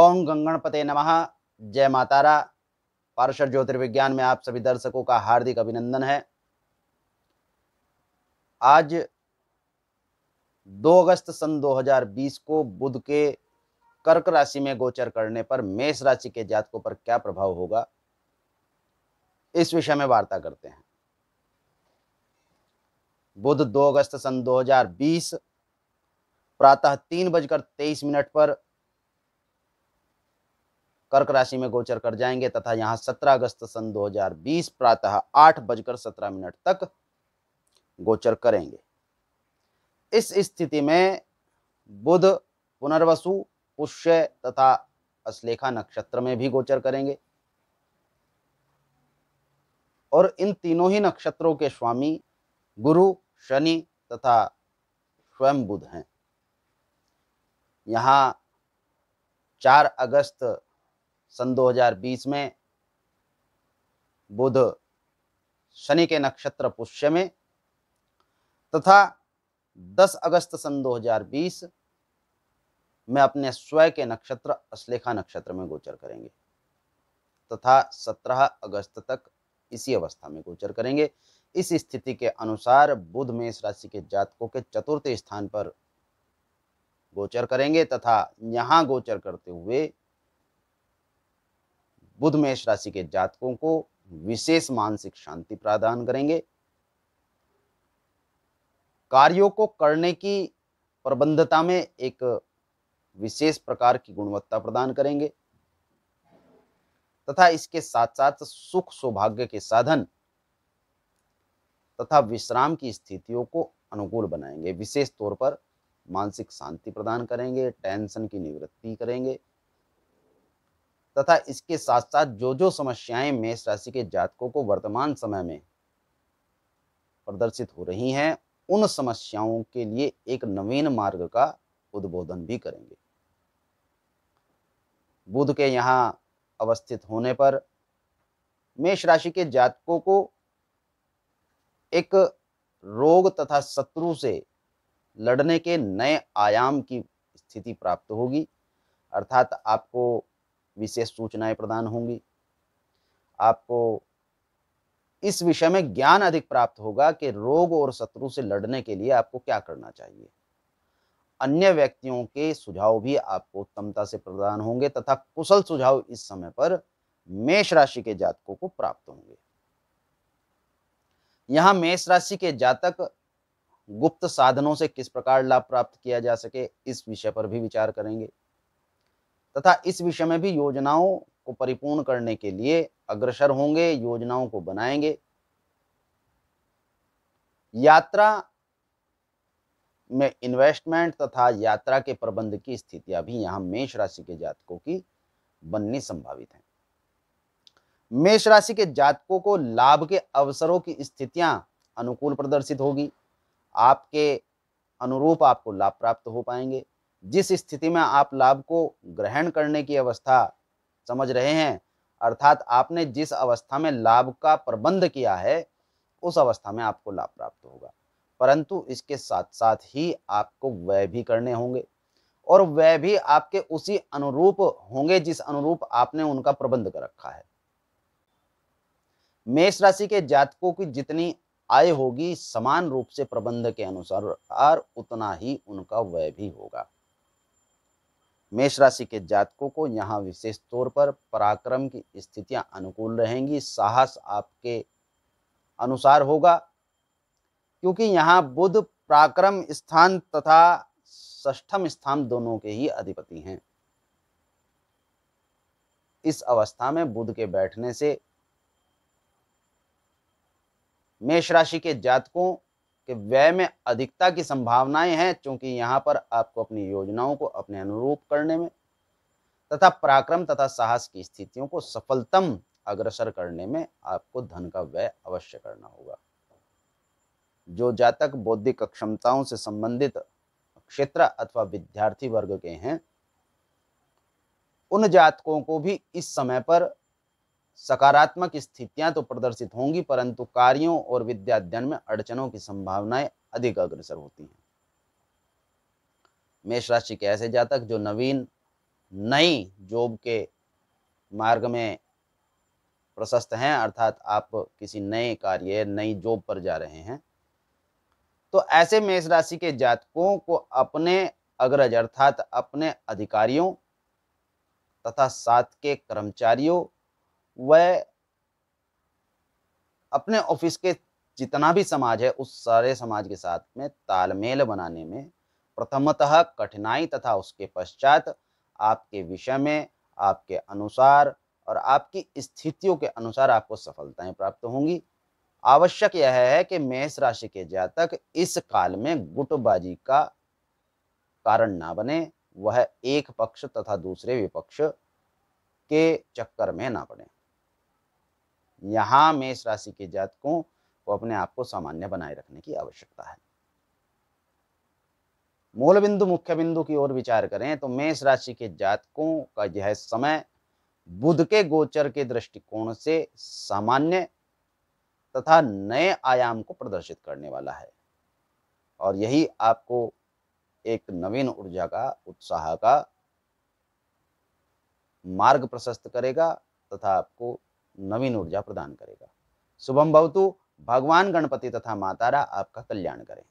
ओम गंगणपते नमः जय मातारा पार्षद ज्योतिर्विज्ञान में आप सभी दर्शकों का हार्दिक अभिनंदन है आज 2 अगस्त सन 2020 को बुध के कर्क राशि में गोचर करने पर मेष राशि के जातकों पर क्या प्रभाव होगा इस विषय में वार्ता करते हैं बुध 2 अगस्त सन 2020 प्रातः तीन बजकर तेईस मिनट पर कर्क राशि में गोचर कर जाएंगे तथा यहाँ 17 अगस्त सन 2020 प्रातः आठ बजकर सत्रह मिनट तक गोचर करेंगे इस स्थिति में बुध पुनर्वसु पुष्य तथा अश्लेखा नक्षत्र में भी गोचर करेंगे और इन तीनों ही नक्षत्रों के स्वामी गुरु शनि तथा स्वयं बुध हैं यहाँ चार अगस्त सन 2020 में बुध शनि के नक्षत्र पुष्य में तथा 10 अगस्त सन 2020 में अपने स्वय के नक्षत्र अश्लेखा नक्षत्र में गोचर करेंगे तथा 17 अगस्त तक इसी अवस्था में गोचर करेंगे इस स्थिति के अनुसार बुध मेष राशि के जातकों के चतुर्थ स्थान पर गोचर करेंगे तथा यहाँ गोचर करते हुए बुध मेष राशि के जातकों को विशेष मानसिक शांति प्रदान करेंगे कार्यों को करने की प्रबंधता में एक विशेष प्रकार की गुणवत्ता प्रदान करेंगे तथा इसके साथ साथ सुख सौभाग्य के साधन तथा विश्राम की स्थितियों को अनुकूल बनाएंगे विशेष तौर पर मानसिक शांति प्रदान करेंगे टेंशन की निवृत्ति करेंगे तथा इसके साथ साथ जो जो समस्याएं मेष राशि के जातकों को वर्तमान समय में प्रदर्शित हो रही हैं उन समस्याओं के लिए एक नवीन मार्ग का उद्बोधन भी करेंगे बुध के यहाँ अवस्थित होने पर मेष राशि के जातकों को एक रोग तथा शत्रु से लड़ने के नए आयाम की स्थिति प्राप्त होगी अर्थात आपको विशेष सूचनाएं प्रदान होंगी आपको इस विषय में ज्ञान अधिक प्राप्त होगा कि रोग और शत्रु से लड़ने के लिए आपको क्या करना चाहिए अन्य व्यक्तियों के सुझाव भी आपको उत्तमता से प्रदान होंगे तथा कुशल सुझाव इस समय पर मेष राशि के जातकों को प्राप्त होंगे यहां मेष राशि के जातक गुप्त साधनों से किस प्रकार लाभ प्राप्त किया जा सके इस विषय पर भी विचार करेंगे तथा इस विषय में भी योजनाओं को परिपूर्ण करने के लिए अग्रसर होंगे योजनाओं को बनाएंगे यात्रा में इन्वेस्टमेंट तथा यात्रा के प्रबंध की स्थितियां भी यहां मेष राशि के जातकों की बननी संभावित है मेष राशि के जातकों को लाभ के अवसरों की स्थितियां अनुकूल प्रदर्शित होगी आपके अनुरूप आपको लाभ प्राप्त हो पाएंगे जिस स्थिति में आप लाभ को ग्रहण करने की अवस्था समझ रहे हैं अर्थात आपने जिस अवस्था में लाभ का प्रबंध किया है उस अवस्था में आपको लाभ प्राप्त होगा परंतु इसके साथ साथ ही आपको व्यय भी करने होंगे और व्यय भी आपके उसी अनुरूप होंगे जिस अनुरूप आपने उनका प्रबंध कर रखा है मेष राशि के जातकों की जितनी आय होगी समान रूप से प्रबंध के अनुसार उतना ही उनका व्यय भी होगा मेष राशि के जातकों को यहाँ विशेष तौर पर पराक्रम की स्थितियाँ अनुकूल रहेंगी साहस आपके अनुसार होगा क्योंकि यहाँ बुध पराक्रम स्थान तथा ष्ठम स्थान दोनों के ही अधिपति हैं इस अवस्था में बुध के बैठने से मेष राशि के जातकों कि व्यय में अधिकता की संभावनाएं हैं क्योंकि यहाँ पर आपको अपनी योजनाओं को अपने अनुरूप करने में तथा पराक्रम तथा साहस की स्थितियों को सफलतम अग्रसर करने में आपको धन का व्यय अवश्य करना होगा जो जातक बौद्धिक क्षमताओं से संबंधित क्षेत्र अथवा विद्यार्थी वर्ग के हैं उन जातकों को भी इस समय पर सकारात्मक स्थितियां तो प्रदर्शित होंगी परंतु कार्यों और अध्ययन में अड़चनों की संभावनाएं अधिक अग्रसर होती हैं मेष राशि के ऐसे जातक जो नवीन नई जॉब के मार्ग में प्रशस्त हैं अर्थात आप किसी नए कार्य नई जॉब पर जा रहे हैं तो ऐसे मेष राशि के जातकों को अपने अग्रज अर्थात अपने अधिकारियों तथा साथ के कर्मचारियों वह अपने ऑफिस के जितना भी समाज है उस सारे समाज के साथ में तालमेल बनाने में प्रथमतः कठिनाई तथा उसके पश्चात आपके विषय में आपके अनुसार और आपकी स्थितियों के अनुसार आपको सफलताएं प्राप्त होंगी आवश्यक यह है कि मेष राशि के जातक इस काल में गुटबाजी का कारण ना बने वह एक पक्ष तथा दूसरे विपक्ष के चक्कर में ना पड़े यहाँ मेष राशि के जातकों को अपने आप को सामान्य बनाए रखने की आवश्यकता है मूल बिंदु मुख्य बिंदु की ओर विचार करें तो मेष राशि के जातकों का यह समय बुध के गोचर के दृष्टिकोण से सामान्य तथा नए आयाम को प्रदर्शित करने वाला है और यही आपको एक नवीन ऊर्जा का उत्साह का मार्ग प्रशस्त करेगा तथा आपको नवीन ऊर्जा प्रदान करेगा शुभम भवतु भगवान गणपति तथा मातारा आपका कल्याण करें